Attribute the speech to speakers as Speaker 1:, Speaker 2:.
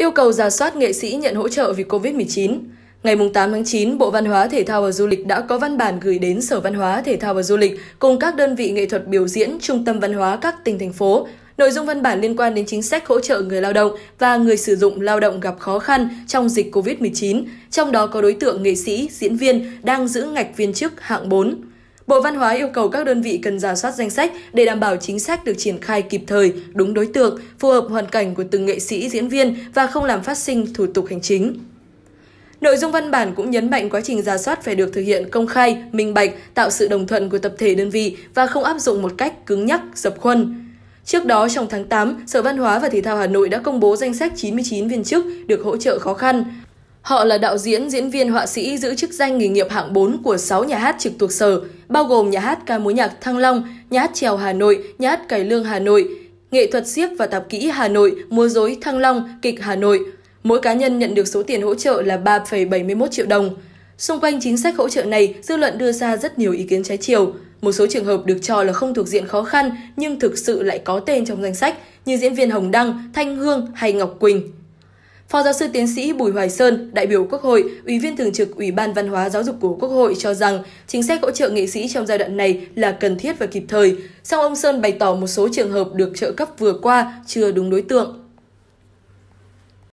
Speaker 1: yêu cầu giả soát nghệ sĩ nhận hỗ trợ vì COVID-19. Ngày 8 tháng 9, Bộ Văn hóa Thể thao và Du lịch đã có văn bản gửi đến Sở Văn hóa Thể thao và Du lịch cùng các đơn vị nghệ thuật biểu diễn, trung tâm văn hóa các tỉnh thành phố. Nội dung văn bản liên quan đến chính sách hỗ trợ người lao động và người sử dụng lao động gặp khó khăn trong dịch COVID-19, trong đó có đối tượng nghệ sĩ, diễn viên đang giữ ngạch viên chức hạng 4. Bộ Văn hóa yêu cầu các đơn vị cần giả soát danh sách để đảm bảo chính sách được triển khai kịp thời, đúng đối tượng, phù hợp hoàn cảnh của từng nghệ sĩ, diễn viên và không làm phát sinh thủ tục hành chính. Nội dung văn bản cũng nhấn mạnh quá trình giả soát phải được thực hiện công khai, minh bạch, tạo sự đồng thuận của tập thể đơn vị và không áp dụng một cách cứng nhắc, dập khuôn. Trước đó, trong tháng 8, Sở Văn hóa và Thể thao Hà Nội đã công bố danh sách 99 viên chức được hỗ trợ khó khăn. Họ là đạo diễn, diễn viên, họa sĩ giữ chức danh nghề nghiệp hạng 4 của 6 nhà hát trực thuộc sở, bao gồm nhà hát ca múa nhạc Thăng Long, nhà hát trèo Hà Nội, nhà hát cải lương Hà Nội, nghệ thuật siếc và tạp kỹ Hà Nội, múa rối Thăng Long, kịch Hà Nội. Mỗi cá nhân nhận được số tiền hỗ trợ là 3,71 triệu đồng. Xung quanh chính sách hỗ trợ này, dư luận đưa ra rất nhiều ý kiến trái chiều. Một số trường hợp được cho là không thuộc diện khó khăn nhưng thực sự lại có tên trong danh sách như diễn viên Hồng Đăng, Thanh Hương hay Ngọc Quỳnh. Phó giáo sư tiến sĩ Bùi Hoài Sơn, đại biểu Quốc hội, Ủy viên thường trực Ủy ban Văn hóa Giáo dục của Quốc hội cho rằng chính sách hỗ trợ nghệ sĩ trong giai đoạn này là cần thiết và kịp thời. Song ông Sơn bày tỏ một số trường hợp được trợ cấp vừa qua chưa đúng đối tượng.